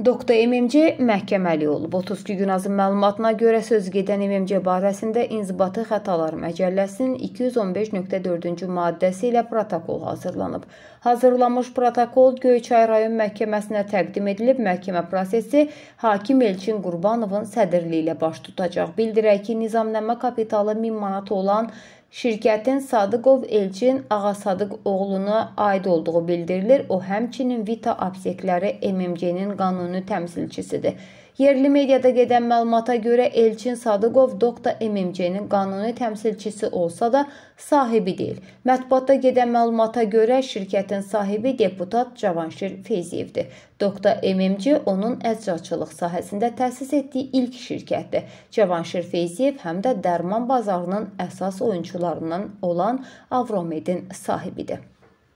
Doktor MMC məhkəməli olub. 32 gün azın məlumatına görə söz gedən MMC barəsində inzibati xətalar məcəlləsinin 215.4-cü maddəsi ilə protokol hazırlanıb. Hazırlanmış protokol Göyçay rayon məhkəməsinə təqdim edilib. Məhkəmə prosesi hakim Elçin Qurbanovun sədrliyi ilə baş tutacaq. Bildirək ki, nizamnamə kapitalı 1000 manat olan şirkətin Sadıqov Elçin Ağa Sadıq oğluna aid olduğu bildirilir. O həmçinin Vita aptekləri MMC-nin qanuni təmsilçisidir. Yerli mediada gedən məlumata görə Elçin Sadıqov Dokta MMC-nin qanuni təmsilçisi olsa da sahibi deyil. Mətbuatda gedən məlumata görə şirkətin sahibi deputat Cavanşir Feyziyevdir. Dokta MMC onun əcraçılıq sahəsində təsis etdiyi ilk şirkətdir. Cavanşir Feyziyev həm də dərman bazarının əsas oyunçularından yoldaşlarından olan Avromedin sahibidir.